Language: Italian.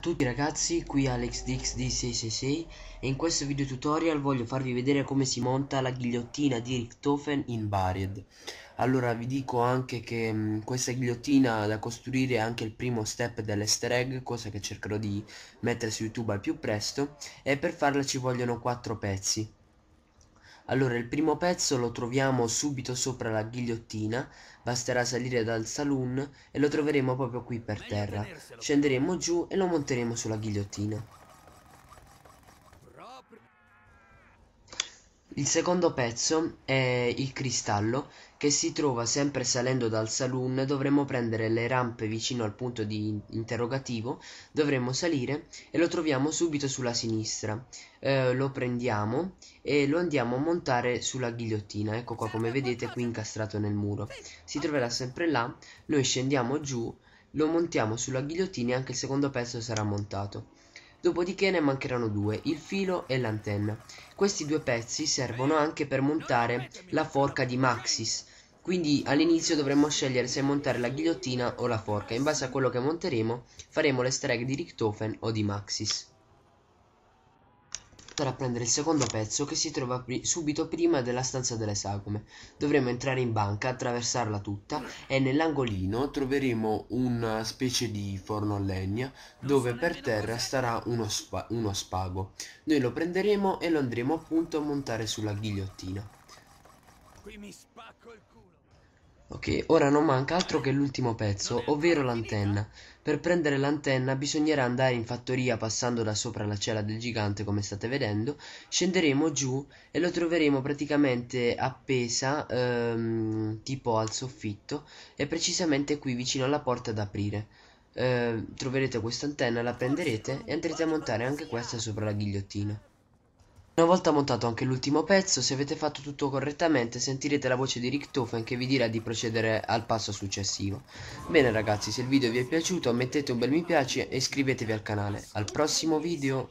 Tutti ragazzi, qui AlexDXD666 e in questo video tutorial voglio farvi vedere come si monta la ghigliottina di Richtofen in Buried. Allora vi dico anche che mh, mm, questa ghigliottina da costruire è anche il primo step dell'easter egg, cosa che cercherò di mettere su YouTube al più presto, e per farla ci vogliono 4 pezzi. Allora, il primo pezzo lo troviamo subito sopra la ghigliottina, basterà salire dal saloon e lo troveremo proprio qui per terra. Scenderemo giù e lo monteremo sulla ghigliottina. Il secondo pezzo è "Il cristallo", che si trova sempre salendo dal saloon, Dovremmo prendere le rampe vicino al punto di interrogativo, Dovremmo salire e lo troviamo subito sulla sinistra. Eh, lo prendiamo e lo andiamo a montare sulla ghigliottina, ecco qua come vedete qui incastrato nel muro. Si troverà sempre là, noi scendiamo giù, lo montiamo sulla ghigliottina e anche il secondo pezzo sarà montato. Dopodiché ne mancheranno due, il filo e l'antenna. Questi due pezzi servono anche per montare la forca di Maxis, quindi all'inizio dovremmo scegliere se montare la ghigliottina o la forca. In base a quello che monteremo faremo le streghe di Richtofen o di Maxis. Hector a prendere il secondo pezzo che si trova pri- subito prima della stanza delle sagome. Dovremo entrare in banca, attraversarla tutta e nell'angolino troveremo una specie di forno a legna dove per terra starà uno, spa- uno spago. Noi lo prenderemo e lo andremo appunto a montare sulla ghigliottina. Qui mi spacco il culo. Ok, ora non manca altro che l'ultimo pezzo, ovvero l'antenna. Per prendere l'antenna bisognerà andare in fattoria passando da sopra la cella del gigante come state vedendo, scenderemo giù e lo troveremo praticamente appesa ehm, tipo al soffitto e precisamente qui vicino alla porta da aprire. Eh, troverete questa antenna, la prenderete e andrete a montare anche questa sopra la ghigliottina. Una volta montato anche l'ultimo pezzo, se avete fatto tutto correttamente sentirete la voce di Richtofen che vi dirà di procedere al passo successivo. Bene ragazzi, se il video vi è piaciuto mettete un bel mi piace e iscrivetevi al canale. Al prossimo video!